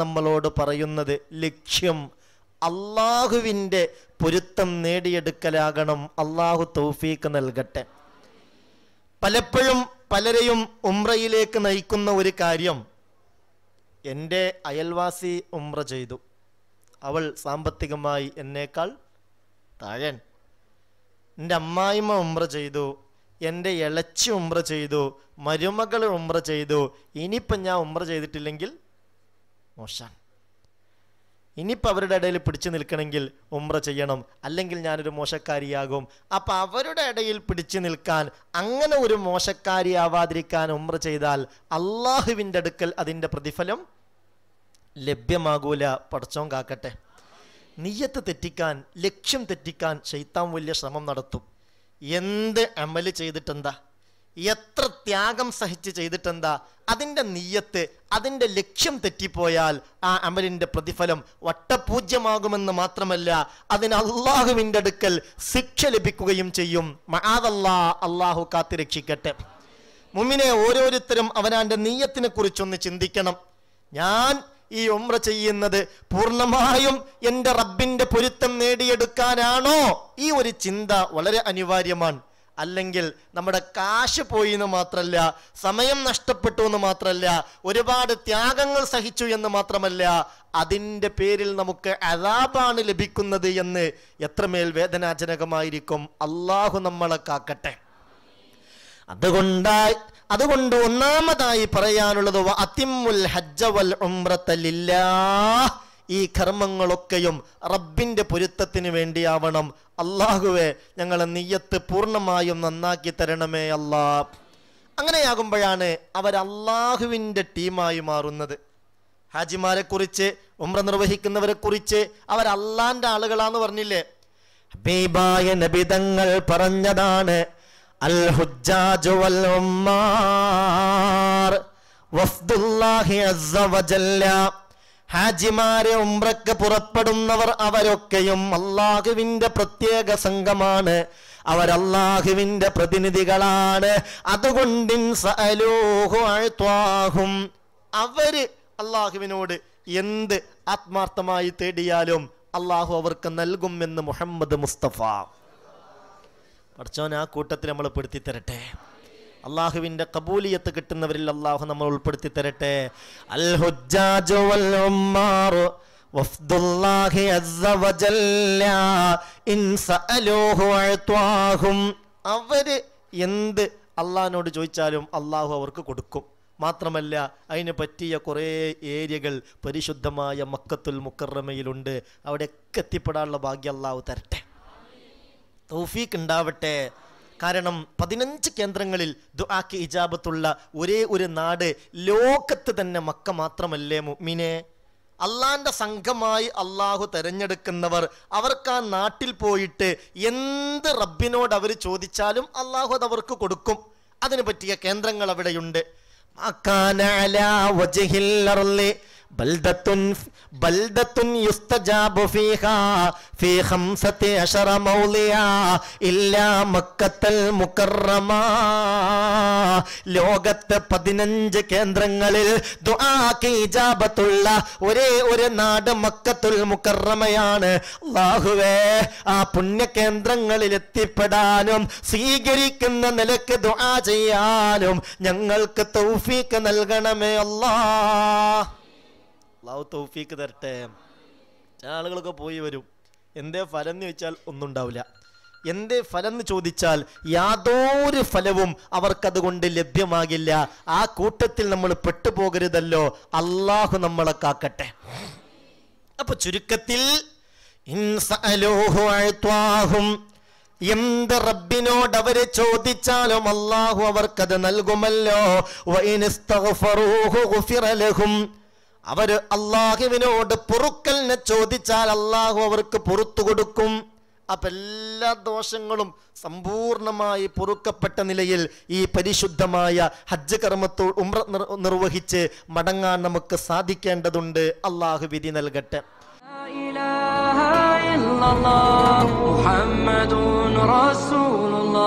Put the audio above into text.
നമ്മളോട് പറയുന്നത് ലക്ഷ്യം അള്ളാഹുവിൻ്റെ പൊരുത്തം നേടിയെടുക്കലാകണം അള്ളാഹു തൗഫീക്ക് നൽകട്ടെ പലപ്പോഴും പലരെയും ഉംറയിലേക്ക് നയിക്കുന്ന ഒരു കാര്യം എൻ്റെ അയൽവാസി ഉംറ ചെയ്തു അവൾ സാമ്പത്തികമായി എന്നേക്കാൾ താഴെയാണ് എൻ്റെ അമ്മായിമ്മ ഉമ്ര ചെയ്തു എൻ്റെ ഇളച്ചി ഉമ്ര ചെയ്തു മരുമകൾ ഉമ്ര ചെയ്തു ഇനിയിപ്പം ഞാൻ ഉമ്ര ചെയ്തിട്ടില്ലെങ്കിൽ മോശാണ് ഇനിയിപ്പോൾ അവരുടെ ഇടയിൽ പിടിച്ചു നിൽക്കണമെങ്കിൽ ഉമ്ര ചെയ്യണം അല്ലെങ്കിൽ ഞാനൊരു മോശക്കാരിയാകും അപ്പം അവരുടെ ഇടയിൽ പിടിച്ചു നിൽക്കാൻ അങ്ങനെ ഒരു മോശക്കാരിയാവാതിരിക്കാൻ ഉമ്ര ചെയ്താൽ അള്ളാഹുവിൻ്റെ അടുക്കൽ അതിൻ്റെ പ്രതിഫലം ലഭ്യമാകൂല പടച്ചോം കാക്കട്ടെ നീയത്ത് തെറ്റിക്കാൻ ലക്ഷ്യം തെറ്റിക്കാൻ ശൈത്താൻ വലിയ ശ്രമം നടത്തും എന്ത് അമൽ ചെയ്തിട്ടെന്താ എത്ര ത്യാഗം സഹിച്ച് ചെയ്തിട്ടെന്താ അതിൻ്റെ നീയത്ത് അതിൻ്റെ ലക്ഷ്യം തെറ്റിപ്പോയാൽ ആ അമലിൻ്റെ പ്രതിഫലം വട്ടപൂജ്യമാകുമെന്ന് മാത്രമല്ല അതിന് അള്ളാഹുവിൻ്റെ അടുക്കൽ ശിക്ഷ ലഭിക്കുകയും ചെയ്യും മഹാദല്ലാ അള്ളാഹു കാത്തിരക്ഷിക്കട്ടെ മുമ്മിനെ ഓരോരുത്തരും അവനാൻ്റെ നീയത്തിനെ കുറിച്ചൊന്ന് ചിന്തിക്കണം ഞാൻ ഈ ഉമ്ര ചെയ്യുന്നത് പൂർണ്ണമായും എൻ്റെ റബ്ബിൻ്റെ പൊരുത്തം നേടിയെടുക്കാനാണോ ഈ ഒരു ചിന്ത വളരെ അനിവാര്യമാണ് അല്ലെങ്കിൽ നമ്മുടെ കാശ് പോയി എന്ന് മാത്രമല്ല സമയം നഷ്ടപ്പെട്ടു എന്ന് മാത്രമല്ല ഒരുപാട് ത്യാഗങ്ങൾ സഹിച്ചു എന്ന് മാത്രമല്ല അതിൻ്റെ പേരിൽ നമുക്ക് അതാപാണ് ലഭിക്കുന്നത് എന്ന് എത്രമേൽ വേദനാജനകമായിരിക്കും അള്ളാഹു നമ്മളെ കാക്കട്ടെ അതുകൊണ്ടായി അതുകൊണ്ട് ഒന്നാമതായി പറയാനുള്ളത് അതിമുൽ ഹജ്ജവൽ ഉമ്രത്തലില്ല ഈ കർമ്മങ്ങളൊക്കെയും റബ്ബിൻ്റെ പൊരുത്തത്തിന് വേണ്ടിയാവണം അള്ളാഹുവെ ഞങ്ങളെ നെയ്യത്ത് പൂർണ്ണമായും നന്നാക്കി തരണമേ അല്ലാ അങ്ങനെയാകുമ്പോഴാണ് അവർ അള്ളാഹുവിൻ്റെ ടീമായി മാറുന്നത് ഹാജിമാരെ കുറിച്ച് ഉമ്ര നിർവഹിക്കുന്നവരെ കുറിച്ച് അവർ അള്ളാന്റെ ആളുകളാന്ന് പറഞ്ഞില്ലേ ബീബായ നബിതങ്ങൾ പറഞ്ഞതാണ് الحجاج والعمار وفد الله عز وجل ഹാജിമാരെ ഉംറക്ക് പുറപ്പെടുന്നവർ അവരൊക്കെയും അള്ളാഹുവിന്റെ പ്രത്യേക സംഘമാണ് അവരല്ലാഹുവിന്റെ പ്രതിനിധികളാണ് അതുകൊണ്ട് അവര് അള്ളാഹുവിനോട് എന്ത് ആത്മാർത്ഥമായി തേടിയാലും അള്ളാഹു അവർക്ക് നൽകും എന്ന് മുഹമ്മദ് മുസ്തഫ പഠിച്ചവൻ ആ കൂട്ടത്തിൽ നമ്മൾ പെടുത്തി തരട്ടെ അള്ളാഹുവിൻ്റെ കബൂലിയത്ത് കിട്ടുന്നവരിൽ അള്ളാഹു നമ്മൾ ഉൾപ്പെടുത്തി തരട്ടെ അൽ വൽ ഉമ്മാറു അവര് എന്ത് അള്ളാഹിനോട് ചോദിച്ചാലും അള്ളാഹു അവർക്ക് കൊടുക്കും മാത്രമല്ല അതിന് പറ്റിയ കുറേ ഏരിയകൾ പരിശുദ്ധമായ മക്കത്തുൽ മുക്കറമയിലുണ്ട് അവിടെയൊക്കെ എത്തിപ്പെടാനുള്ള ഭാഗ്യം അള്ളാഹു തരട്ടെ തൗഫീഖ് ഉണ്ടാവട്ടെ കാരണം പതിനഞ്ച് കേന്ദ്രങ്ങളിൽ ദുആക്ക് ഇജാബത്തുള്ള ഒരേ ഒരു നാട് ലോകത്ത് തന്നെ മക്ക മാത്രമല്ലേ മുഅ്മിനേ അള്ളാന്റെ സംഘമായി അള്ളാഹു തെരഞ്ഞെടുക്കുന്നവർ അവർക്ക് ആ നാട്ടിൽ പോയിട്ട് എന്ത് റബ്ബിനോട് അവർ ചോദിച്ചാലും അള്ളാഹു അത് അവർക്ക് കൊടുക്കും അതിനു പറ്റിയ കേന്ദ്രങ്ങൾ അവിടെയുണ്ട് ലോകത്ത് ഫീഹാ ഫീ മൗലിയാ ഇല്ലാ ലോകത്തെ പതിനഞ്ച് കേന്ദ്രങ്ങളിൽ ഒരേ ഒരു നാട് മക്കത്തുൽ മുക്കറമയാണ് അല്ലാഹുവേ ആ പുണ്യ കേന്ദ്രങ്ങളിൽ എത്തിപ്പെടാനും സ്വീകരിക്കുന്ന നിലക്ക് ദുആ ചെയ്യാനും ഞങ്ങൾക്ക് തൗഫീക്ക് നൽകണമേ അല്ലാഹ് അള്ളാഹു തൗഫീക്ക് തരട്ടെ ചില ആളുകളൊക്കെ പോയി വരും എന്തേ ഫലം എന്ന് ചോദിച്ചാൽ ഒന്നും ഉണ്ടാവില്ല എന്തേ ഫലം എന്ന് ചോദിച്ചാൽ യാതൊരു ഫലവും അവർക്കതുകൊണ്ട് ലഭ്യമാകില്ല ആ കൂട്ടത്തിൽ നമ്മൾ പെട്ടുപോകരുതല്ലോ അള്ളാഹു നമ്മളെ കാക്കട്ടെ അപ്പൊ ചുരുക്കത്തിൽ എന്ത് റബ്ബിനോട് അവര് ചോദിച്ചാലും അള്ളാഹു അവർക്കത് നൽകുമല്ലോ അവർ അള്ളാഹുവിനോട് പൊറുക്കലിനെ ചോദിച്ചാൽ അള്ളാഹു അവർക്ക് പൊറത്തു കൊടുക്കും അപ്പം എല്ലാ ദോഷങ്ങളും സമ്പൂർണമായി പൊറുക്കപ്പെട്ട നിലയിൽ ഈ പരിശുദ്ധമായ ഹജ്ജ് കർമ്മത്തോ ഉമ്ര നിർവഹിച്ച് മടങ്ങാൻ നമുക്ക് സാധിക്കേണ്ടതുണ്ട് അള്ളാഹു വിധി നൽകട്ടെ മുഹമ്മദുൻ റസൂലുള്ള